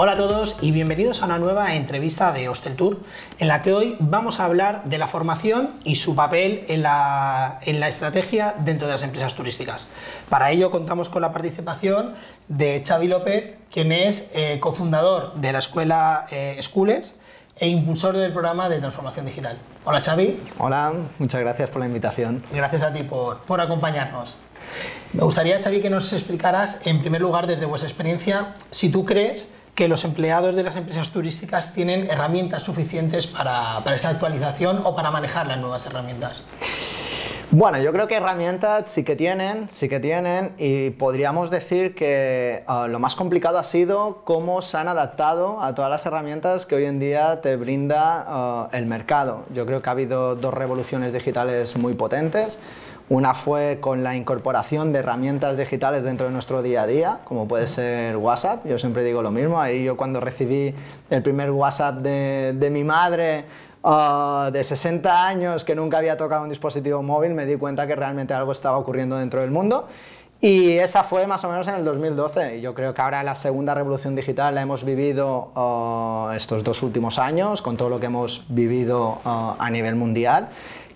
Hola a todos y bienvenidos a una nueva entrevista de Hostel Tour, en la que hoy vamos a hablar de la formación y su papel en la, estrategia dentro de las empresas turísticas. Para ello contamos con la participación de Xavi López, quien es eh, cofundador de la escuela eh, Schoolers e impulsor del programa de transformación digital. Hola Xavi. Hola, muchas gracias por la invitación. Gracias a ti por, por acompañarnos. Me gustaría, Xavi, que nos explicaras, en primer lugar, desde vuestra experiencia, si tú crees que los empleados de las empresas turísticas tienen herramientas suficientes para, para esta actualización o para manejar las nuevas herramientas? Bueno, yo creo que herramientas sí que tienen, sí que tienen, y podríamos decir que ah, lo más complicado ha sido cómo se han adaptado a todas las herramientas que hoy en día te brinda ah, el mercado. Yo creo que ha habido dos revoluciones digitales muy potentes. Una fue con la incorporación de herramientas digitales dentro de nuestro día a día, como puede ser WhatsApp. Yo siempre digo lo mismo. Ahí yo cuando recibí el primer WhatsApp de, mi madre, ah, de 60 años que nunca había tocado un dispositivo móvil, me di cuenta que realmente algo estaba ocurriendo dentro del mundo. Y esa fue más o menos en el 2012. Y yo creo que ahora la segunda revolución digital la hemos vivido ah, estos dos últimos años, con todo lo que hemos vivido ah, a nivel mundial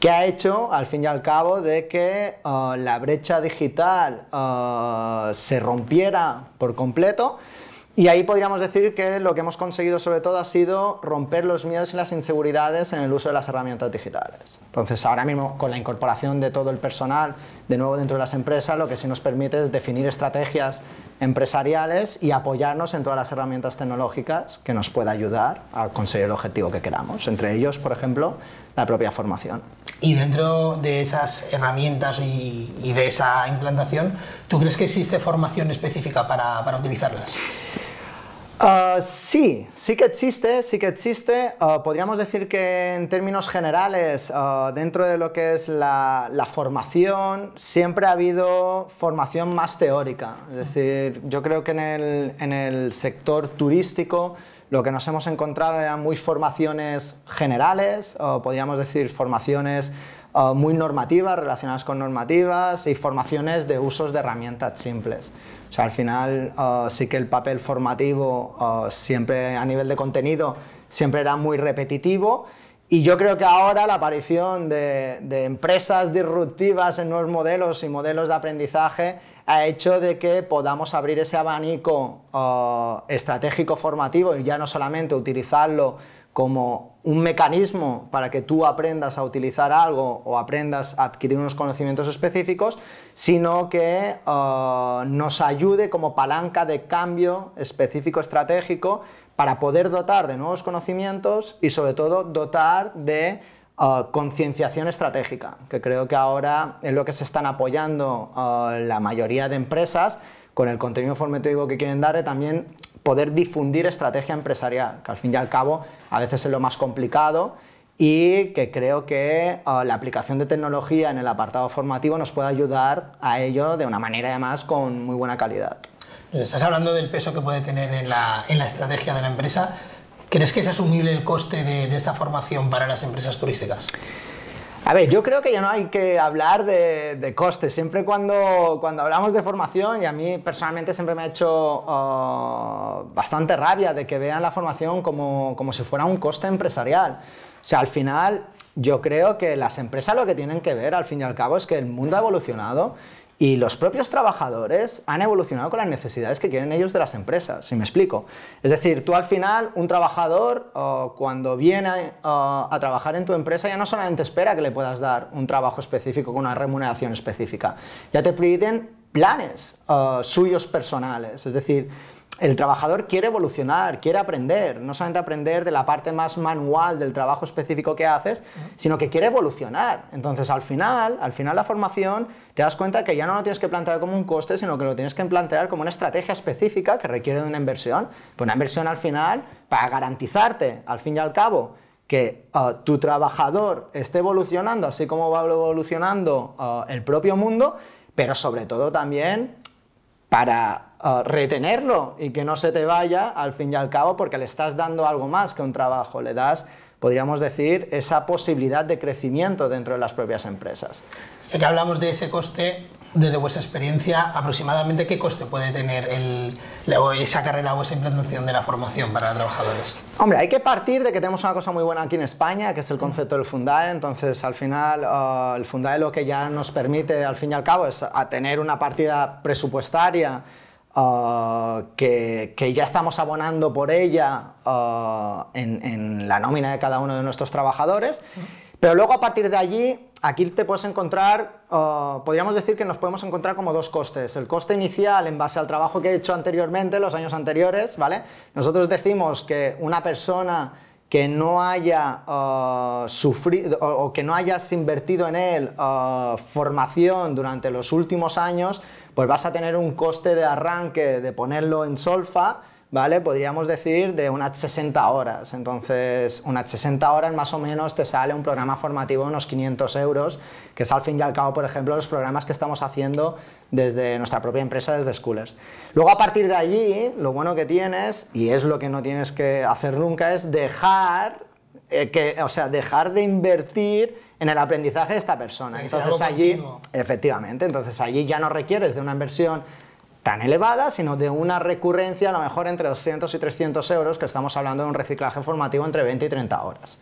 que ha hecho, al fin y al cabo, de que eh, la brecha digital eh, se rompiera por completo. Y ahí podríamos decir que lo que hemos conseguido sobre todo ha sido romper los miedos y las inseguridades en el uso de las herramientas digitales. Entonces ahora mismo con la incorporación de todo el personal de nuevo dentro de las empresas lo que sí nos permite es definir estrategias empresariales y apoyarnos en todas las herramientas tecnológicas que nos pueda ayudar a conseguir el objetivo que queramos. Entre ellos, por ejemplo, la propia formación. Y dentro de esas herramientas y, de esa implantación, ¿tú crees que existe formación específica para utilizarlas? Ah, sí, sí que existe, sí que existe. Ah, podríamos decir que en términos generales, ah, dentro de lo que es la, formación, siempre ha habido formación más teórica. Es decir, yo creo que en el, en el sector turístico lo que nos hemos encontrado eran muy formaciones generales, o podríamos decir formaciones Ah, muy normativas, relacionadas con normativas y formaciones de usos de herramientas simples. O sea, al final ah, sí que el papel formativo ah, siempre a nivel de contenido siempre era muy repetitivo y yo creo que ahora la aparición de, empresas disruptivas en nuevos modelos y modelos de aprendizaje ha hecho de que podamos abrir ese abanico estratégico formativo y ya no solamente utilizarlo como un mecanismo para que tú aprendas a utilizar algo o aprendas a adquirir unos conocimientos específicos, sino que eh, nos ayude como palanca de cambio específico estratégico para poder dotar de nuevos conocimientos y sobre todo dotar de eh, concienciación estratégica, que creo que ahora es lo que se están apoyando eh, la mayoría de empresas con el contenido formativo que quieren dar, también poder difundir estrategia empresarial, que al fin y al cabo a veces es lo más complicado y que creo que eh, la aplicación de tecnología en el apartado formativo nos puede ayudar a ello de una manera además con muy buena calidad. Pues estás hablando del peso que puede tener en la, en la estrategia de la empresa. ¿Crees que es asumible el coste de esta formación para las empresas turísticas? A ver, yo creo que ya no hay que hablar de, costes. Siempre cuando, cuando hablamos de formación, y a mí personalmente siempre me ha hecho oh, bastante rabia de que vean la formación como, como si fuera un coste empresarial. O sea, al final yo creo que las empresas lo que tienen que ver, al fin y al cabo, es que el mundo ha evolucionado y los propios trabajadores han evolucionado con las necesidades que quieren ellos de las empresas, si me explico. Es decir, tú al final, un trabajador, cuando viene a trabajar en tu empresa, ya no solamente espera que le puedas dar un trabajo específico con una remuneración específica, ya te piden planes eh, suyos personales. Es decir, el trabajador quiere evolucionar, quiere aprender, no solamente aprender de la parte más manual del trabajo específico que haces, sino que quiere evolucionar. Entonces, al final, al final la formación, te das cuenta que ya no lo tienes que plantear como un coste, sino que lo tienes que plantear como una estrategia específica que requiere de una inversión. Pues una inversión al final para garantizarte, al fin y al cabo, que eh, tu trabajador esté evolucionando, así como va evolucionando eh, el propio mundo, pero sobre todo también para eh, retenerlo y que no se te vaya al fin y al cabo porque le estás dando algo más que un trabajo, le das, podríamos decir, esa posibilidad de crecimiento dentro de las propias empresas. Ya que hablamos de ese coste, desde vuestra experiencia, aproximadamente qué coste puede tener el, esa carrera o esa implantación de la formación para trabajadores? Hombre, hay que partir de que tenemos una cosa muy buena aquí en España, que es el concepto del FUNDAE. Entonces, al final, eh, el FUNDAE lo que ya nos permite, al fin y al cabo, es tener una partida presupuestaria eh, que, ya estamos abonando por ella eh, en, la nómina de cada uno de nuestros trabajadores. Pero luego a partir de allí, aquí te puedes encontrar, podríamos decir que nos podemos encontrar como dos costes. El coste inicial en base al trabajo que he hecho anteriormente, los años anteriores, ¿vale? Nosotros decimos que una persona que no haya sufrido o, que no hayas invertido en él formación durante los últimos años, pues vas a tener un coste de arranque de ponerlo en solfa ¿vale? Podríamos decir de unas 60 horas. Entonces, unas 60 horas más o menos te sale un programa formativo de unos 500 euros, que es al fin y al cabo, por ejemplo, los programas que estamos haciendo desde nuestra propia empresa, desde Schoolers. Luego, a partir de allí, lo bueno que tienes, y es lo que no tienes que hacer nunca, es dejar, eh, que, o sea, dejar de invertir en el aprendizaje de esta persona. Entonces allí, efectivamente, entonces allí ya no requieres de una inversión tan elevada, sino de una recurrencia a lo mejor entre 200 y 300 euros, que estamos hablando de un reciclaje formativo entre 20 y 30 horas.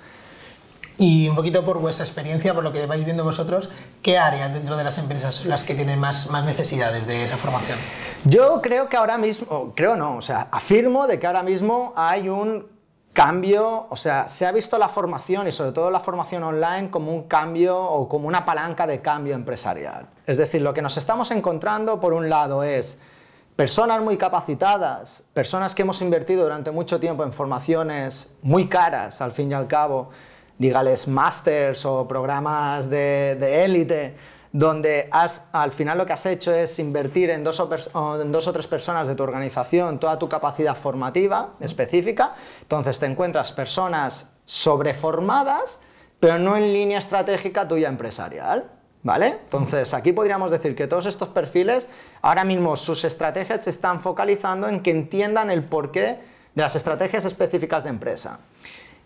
Y un poquito por vuestra experiencia, por lo que vais viendo vosotros, ¿qué áreas dentro de las empresas son las que tienen más, más necesidades de esa formación? Yo creo que ahora mismo, creo no, o sea, afirmo de que ahora mismo hay un cambio, o sea, se ha visto la formación y sobre todo la formación online como un cambio o como una palanca de cambio empresarial. Es decir, lo que nos estamos encontrando por un lado es personas muy capacitadas, personas que hemos invertido durante mucho tiempo en formaciones muy caras al fin y al cabo, dígales másters o programas de élite donde has, al final lo que has hecho es invertir en dos, o en dos tres personas de tu organización toda tu capacidad formativa específica, entonces te encuentras personas sobreformadas, pero no en línea estratégica tuya empresarial. ¿Vale? Entonces, aquí podríamos decir que todos estos perfiles, ahora mismo sus estrategias se están focalizando en que entiendan el porqué de las estrategias específicas de empresa.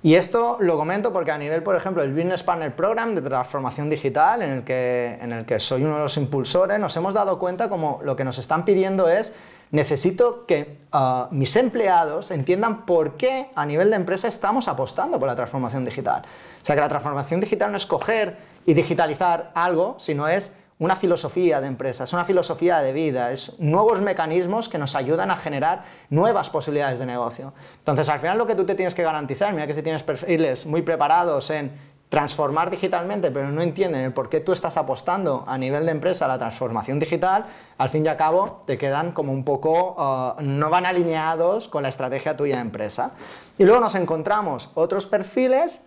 Y esto lo comento porque a nivel, por ejemplo, el Business Partner Program de transformación digital, en el que, en el que soy uno de los impulsores, nos hemos dado cuenta como lo que nos están pidiendo es necesito que ah, mis empleados entiendan por qué a nivel de empresa estamos apostando por la transformación digital. O sea, que la transformación digital no es coger y digitalizar algo, sino es una filosofía de empresa, es una filosofía de vida, es nuevos mecanismos que nos ayudan a generar nuevas posibilidades de negocio. Entonces, al final lo que tú te tienes que garantizar, mira que si tienes perfiles muy preparados en transformar digitalmente, pero no entienden por qué tú estás apostando a nivel de empresa a la transformación digital, al fin y al cabo te quedan como un poco, eh, no van alineados con la estrategia tuya de empresa. Y luego nos encontramos otros perfiles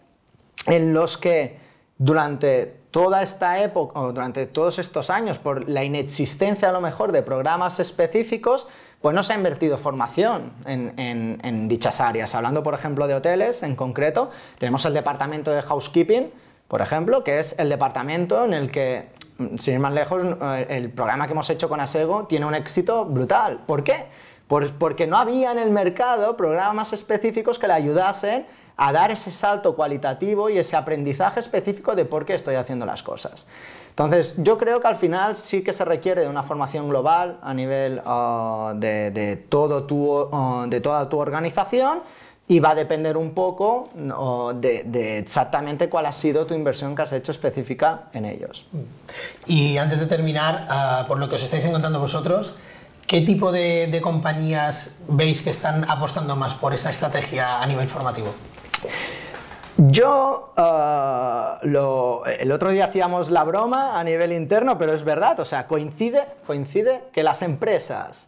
en los que durante toda esta época, o durante todos estos años, por la inexistencia a lo mejor de programas específicos, pues no se ha invertido formación en, dichas áreas. Hablando, por ejemplo, de hoteles en concreto, tenemos el departamento de housekeeping, por ejemplo, que es el departamento en el que, mm, sin ir más lejos, eh, el programa que hemos hecho con Asego tiene un éxito brutal. ¿Por qué? porque no había en el mercado programas específicos que le ayudasen a dar ese salto cualitativo y ese aprendizaje específico de por qué estoy haciendo las cosas. Entonces, yo creo que al final sí que se requiere de una formación global a nivel ah, ah, de, toda tu organización y va a depender un poco de, exactamente cuál ha sido tu inversión que has hecho específica en ellos. Mm. Y antes de terminar, ah, por lo que os estáis encontrando vosotros, ¿Qué tipo de, compañías veis que están apostando más por esa estrategia a nivel formativo? Yo, eh, el otro día hacíamos la broma a nivel interno, pero es verdad, o sea, coincide, coincide que las empresas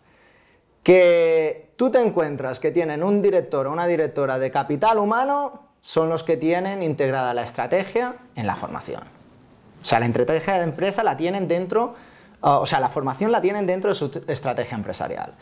que tú te encuentras que tienen un director o una directora de capital humano son los que tienen integrada la estrategia en la formación. O sea, la estrategia de empresa la tienen dentro Ah, o sea, la formación la tienen dentro de su estrategia empresarial.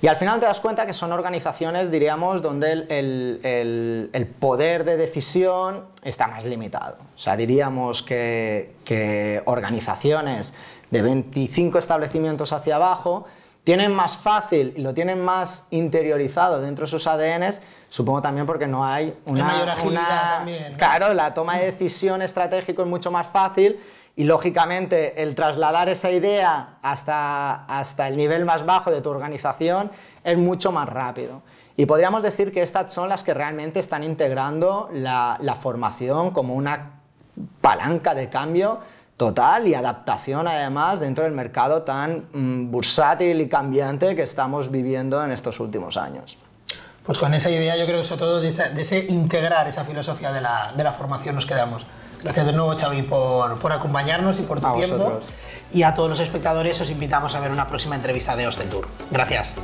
Y al final te das cuenta que son organizaciones, diríamos, donde el, poder de decisión está más limitado. O sea, diríamos que, organizaciones de 25 establecimientos hacia abajo tienen más fácil y lo tienen más interiorizado dentro de sus ADNs, supongo también porque no hay una... mayor agilidad Claro, la toma de decisión estratégico es mucho más fácil y lógicamente el trasladar esa idea hasta, hasta el nivel más bajo de tu organización es mucho más rápido. Y podríamos decir que estas son las que realmente están integrando la, formación como una palanca de cambio total y adaptación además dentro del mercado tan mm, bursátil y cambiante que estamos viviendo en estos últimos años. Pues con esa idea yo creo que sobre todo de, ese, de integrar esa filosofía de la, de la formación nos quedamos. Gracias de nuevo, Xavi, por, acompañarnos y por tu tiempo. Y a todos los espectadores os invitamos a ver una próxima entrevista de Osten Tour. Gracias.